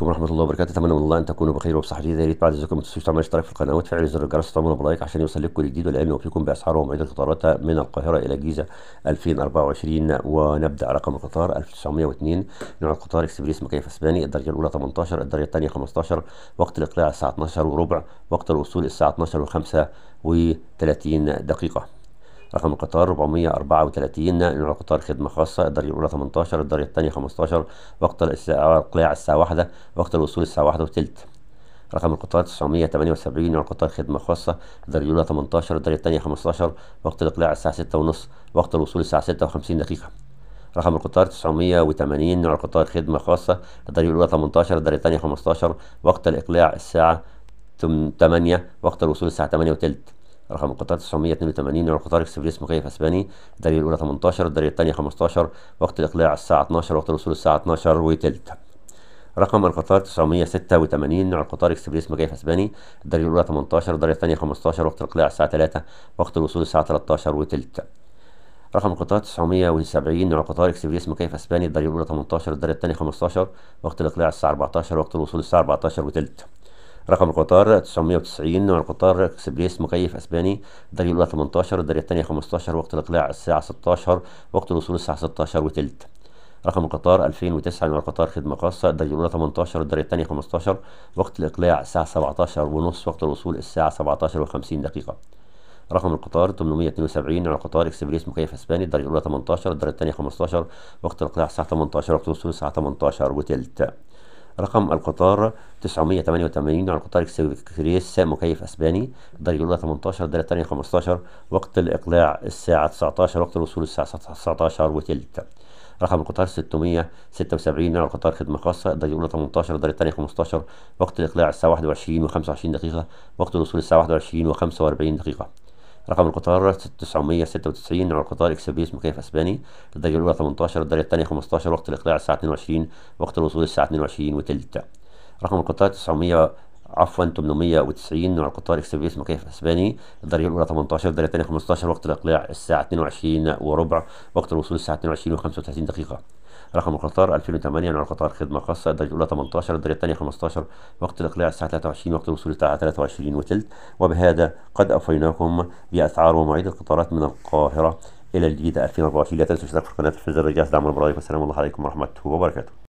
عليكم ورحمه الله وبركاته اتمنى من الله ان تكونوا بخير وبصحه جيده يا ريت بعد اذنكم ما تنسوش تعملوا اشتراك في القناه وتفعيل زر الجرس وتعملوا بلايك عشان يوصل لكم الجديد والعلم وفيكم باسعار ومواعيد القطارات من القاهره الى الجيزه 2024 ونبدا رقم القطار 1902 نوع القطار اكسبريس مكيف اسباني الدرجه الاولى 18 الدرجه الثانيه 15 وقت الاقلاع الساعه 12 وربع وقت الوصول الساعه 12 و35 دقيقه رقم القطار 434 نوع القطار خدمة خاصة الدرجة الأولى 18 الدرجة الثانية 15 وقت الإقلاع الساعة 1 وقت الوصول الساعة 1 وثلث رقم القطار 978 نوع القطار خدمة خاصة الدرجة الأولى 18 الدرجة الثانية 15 وقت الإقلاع الساعة 6 ونص وقت الوصول الساعة 56 دقيقة رقم القطار 980 نوع القطار خدمة خاصة الدرجة الأولى 18 الدرجة الثانية 15 وقت الإقلاع الساعة 8 وقت الوصول الساعة 8 وثلث رقم القطار 982 نوع القطار اكسبريس مخيف اسباني الدرجه الاولى 18 الدرجه الثانيه 15 وقت الاقلاع الساعه 12 وقت الوصول الساعه 12 وثلث رقم القطار 986 نوع القطار اكسبريس مكيف اسباني الدرجه الاولى 18 الدرجه الثانيه 15 وقت الاقلاع الساعه 3 وقت الوصول الساعه 13 وثلث رقم القطار 970 نوع القطار اكسبريس مكيف اسباني الدرجه الاولى 18 الدرجه الثانيه 15 وقت الاقلاع الساعه 14 وقت الوصول الساعه 14 وثلث رقم القطار 990 نوع القطار اكسبريس مكيف اسباني الدرجه الاولى 18 الدرجه الثانيه 15 وقت الاقلاع الساعه 16 وقت الوصول الساعه 16 وثلث رقم القطار 2009 نوع القطار خدمة خاصة الدرجة الأولى 18 الدرجة الثانية 15 وقت الإقلاع الساعة 17 ونص وقت الوصول الساعة 17 و50 دقيقة رقم القطار 872 نوع القطار اكسبريس مكيف اسباني الدرجة الأولى 18 الدرجة الثانية 15 وقت الإقلاع الساعة 18 وقت الوصول الساعة 18 وثلث رقم القطار 988 على القطار اكسبريس مكيف اسباني الدرجه الاولى 18 الدرجه الثانيه 15 وقت الاقلاع الساعه 19 وقت الوصول الساعه 19 وثلث رقم القطار 676 نوع القطار خدمة خاصة الدرجة الأولى 18 الدرجة الثانية 15 وقت الإقلاع الساعة 21 و25 دقيقة وقت الوصول الساعة 21 و45 دقيقة رقم القطار 996 نوع القطار اكسبريس مكيف اسباني الدرجه الاولى 18 الدرجه الثانيه 15 وقت الاقلاع الساعه 22 وقت الوصول الساعه 22 وثلث رقم القطار 900 عفوا 890 نوع القطار اكسبريس مكيف اسباني الدرجه الاولى 18 الدرجه الثانيه 15 وقت الاقلاع الساعه 22 وربع وقت الوصول الساعه 22 و35 دقيقه رقم القطار 2008 نوع القطار خدمه خاصه الدرجه الاولى 18 الدرجه الثانيه 15 وقت الاقلاع الساعه 23 وقت الوصول الساعه 23 وثلث وبهذا قد افيناكم باسعار ومواعيد القطارات من القاهره الى الجديده 2024 لا تنسوا الاشتراك في القناه في الفجر الرجاس دعم البرايك والسلام الله عليكم ورحمه الله وبركاته